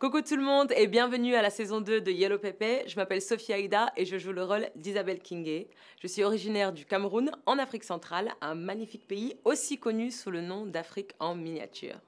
Coucou tout le monde et bienvenue à la saison 2 de Yellow Pepe. Je m'appelle Sophie aida et je joue le rôle d'Isabelle Kingé. Je suis originaire du Cameroun, en Afrique centrale, un magnifique pays aussi connu sous le nom d'Afrique en miniature.